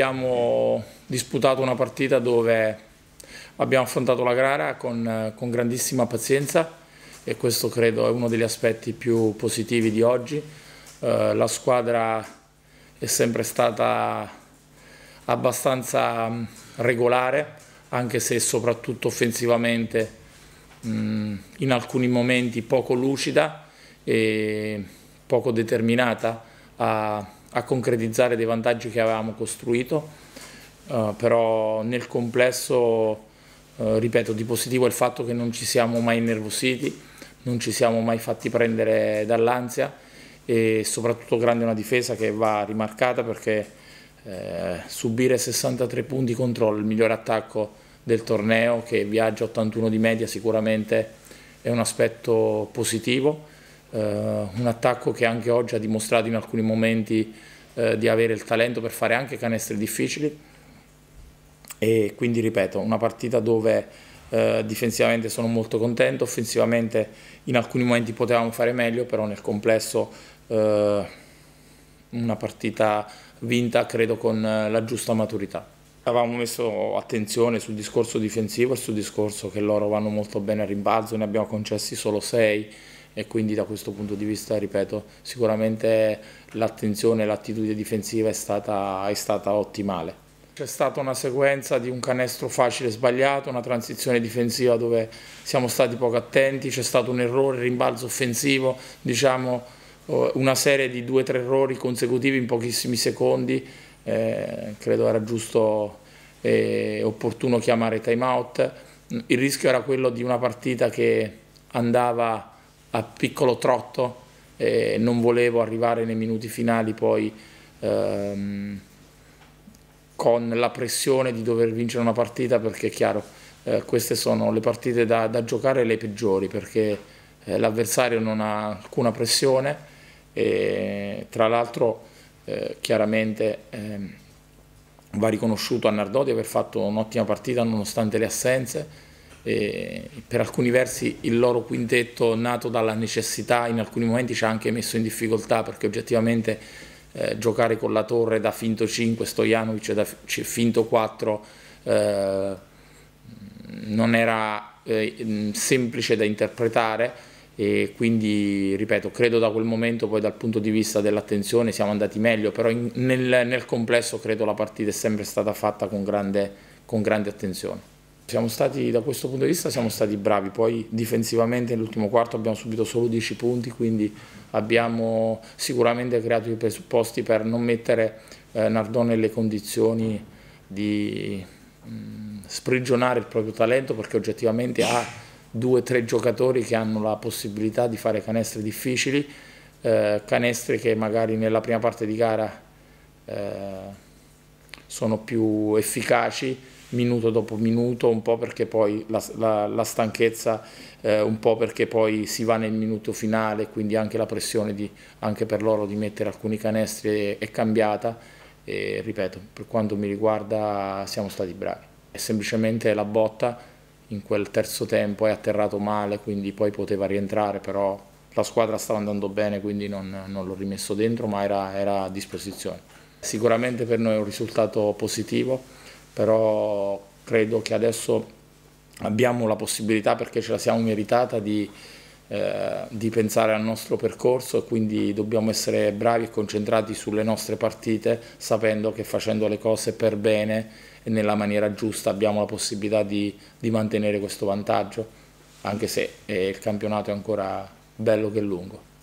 abbiamo disputato una partita dove abbiamo affrontato la gara con, con, grandissima pazienza e questo credo è uno degli aspetti più positivi di oggi. Eh, la squadra è sempre stata abbastanza mm, regolare, anche se soprattutto offensivamente mh, mm, in alcuni momenti poco lucida e poco determinata a a concretizzare dei vantaggi che avevamo costruito, eh, però nel complesso, eh, ripeto, di positivo è il fatto che non ci siamo mai innervositi, non ci siamo mai fatti prendere dall'ansia e soprattutto grande una difesa che va rimarcata perché eh, subire 63 punti contro il miglior attacco del torneo che viaggia 81 di media sicuramente è un aspetto positivo eh, un attacco che anche oggi ha dimostrato in alcuni momenti eh, di avere il talento per fare anche canestri difficili e quindi ripeto una partita dove eh, difensivamente sono molto contento offensivamente in alcuni momenti potevamo fare meglio però nel complesso eh, una partita vinta credo con eh, la giusta maturità avevamo messo attenzione sul discorso difensivo e sul discorso che loro vanno molto bene a rimbalzo ne abbiamo concessi solo 6 e quindi da questo punto di vista, ripeto, sicuramente l'attenzione e l'attitudine difensiva è stata, è stata ottimale. C'è stata una sequenza di un canestro facile sbagliato, una transizione difensiva dove siamo stati poco attenti, c'è stato un errore, rimbalzo offensivo, diciamo eh, una serie di due o tre errori consecutivi in pochissimi secondi, eh, credo era giusto e opportuno chiamare time out. Il rischio era quello di una partita che andava a piccolo trotto e non volevo arrivare nei minuti finali poi ehm, con la pressione di dover vincere una partita perché è chiaro eh, queste sono le partite da, da giocare le peggiori perché eh, l'avversario non ha alcuna pressione e tra l'altro eh, chiaramente ehm, va riconosciuto a Nardò di aver fatto un'ottima partita nonostante le assenze eh, per alcuni versi il loro quintetto nato dalla necessità in alcuni momenti ci ha anche messo in difficoltà perché oggettivamente eh, giocare con la torre da finto 5, Stojanovic da cioè finto 4 eh, non era eh, semplice da interpretare e quindi ripeto credo da quel momento poi dal punto di vista dell'attenzione siamo andati meglio però in, nel, nel, complesso credo la partita è sempre stata fatta con grande, con grande attenzione siamo stati, da questo punto di vista siamo stati bravi, poi difensivamente nell'ultimo quarto abbiamo subito solo 10 punti, quindi abbiamo sicuramente creato i presupposti per non mettere eh, Nardò nelle condizioni di mh, mm, sprigionare il proprio talento perché oggettivamente ha due o tre giocatori che hanno la possibilità di fare canestre difficili, eh, canestre che magari nella prima parte di gara eh, sono più efficaci minuto dopo minuto, un po' perché poi la, la, la stanchezza, eh, un po' perché poi si va nel minuto finale, quindi anche la pressione di, anche per loro di mettere alcuni canestri è, è cambiata e ripeto, per quanto mi riguarda siamo stati bravi. È semplicemente la botta in quel terzo tempo è atterrato male, quindi poi poteva rientrare, però la squadra stava andando bene, quindi non, non l'ho rimesso dentro, ma era, era a disposizione. Sicuramente per noi è un risultato positivo, però credo che adesso abbiamo la possibilità, perché ce la siamo meritata, di, eh, di pensare al nostro percorso e quindi dobbiamo essere bravi e concentrati sulle nostre partite, sapendo che facendo le cose per bene e nella maniera giusta abbiamo la possibilità di, di mantenere questo vantaggio, anche se eh, il campionato è ancora bello che lungo.